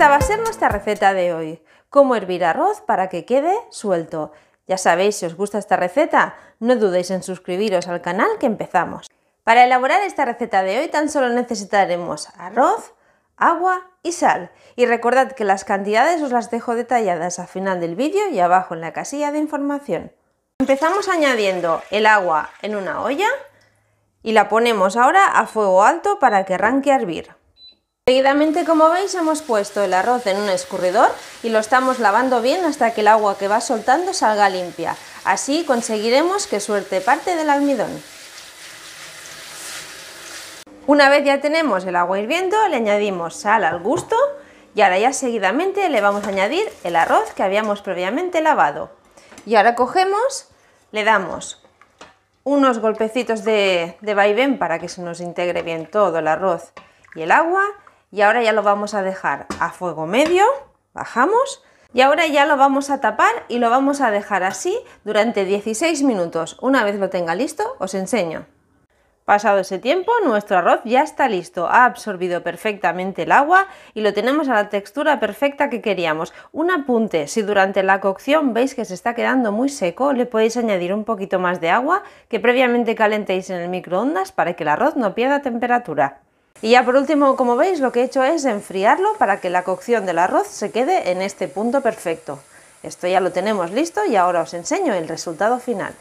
Esta va a ser nuestra receta de hoy. Cómo hervir arroz para que quede suelto. Ya sabéis, si os gusta esta receta, no dudéis en suscribiros al canal que empezamos. Para elaborar esta receta de hoy tan solo necesitaremos arroz, agua y sal. Y recordad que las cantidades os las dejo detalladas al final del vídeo y abajo en la casilla de información. Empezamos añadiendo el agua en una olla y la ponemos ahora a fuego alto para que arranque a hervir. Seguidamente, como veis, hemos puesto el arroz en un escurridor y lo estamos lavando bien hasta que el agua que va soltando salga limpia. Así conseguiremos que suelte parte del almidón. Una vez ya tenemos el agua hirviendo, le añadimos sal al gusto y ahora ya seguidamente le vamos a añadir el arroz que habíamos previamente lavado. Y ahora cogemos, le damos unos golpecitos de, de vaivén para que se nos integre bien todo el arroz y el agua y ahora ya lo vamos a dejar a fuego medio, bajamos, y ahora ya lo vamos a tapar y lo vamos a dejar así durante 16 minutos. Una vez lo tenga listo, os enseño. Pasado ese tiempo, nuestro arroz ya está listo, ha absorbido perfectamente el agua y lo tenemos a la textura perfecta que queríamos. Un apunte, si durante la cocción veis que se está quedando muy seco, le podéis añadir un poquito más de agua que previamente calentéis en el microondas para que el arroz no pierda temperatura. Y ya por último, como veis, lo que he hecho es enfriarlo para que la cocción del arroz se quede en este punto perfecto. Esto ya lo tenemos listo y ahora os enseño el resultado final.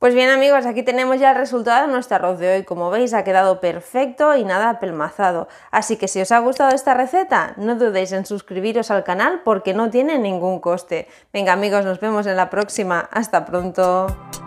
Pues bien amigos, aquí tenemos ya el resultado de nuestro arroz de hoy. Como veis ha quedado perfecto y nada apelmazado. Así que si os ha gustado esta receta, no dudéis en suscribiros al canal porque no tiene ningún coste. Venga amigos, nos vemos en la próxima. Hasta pronto.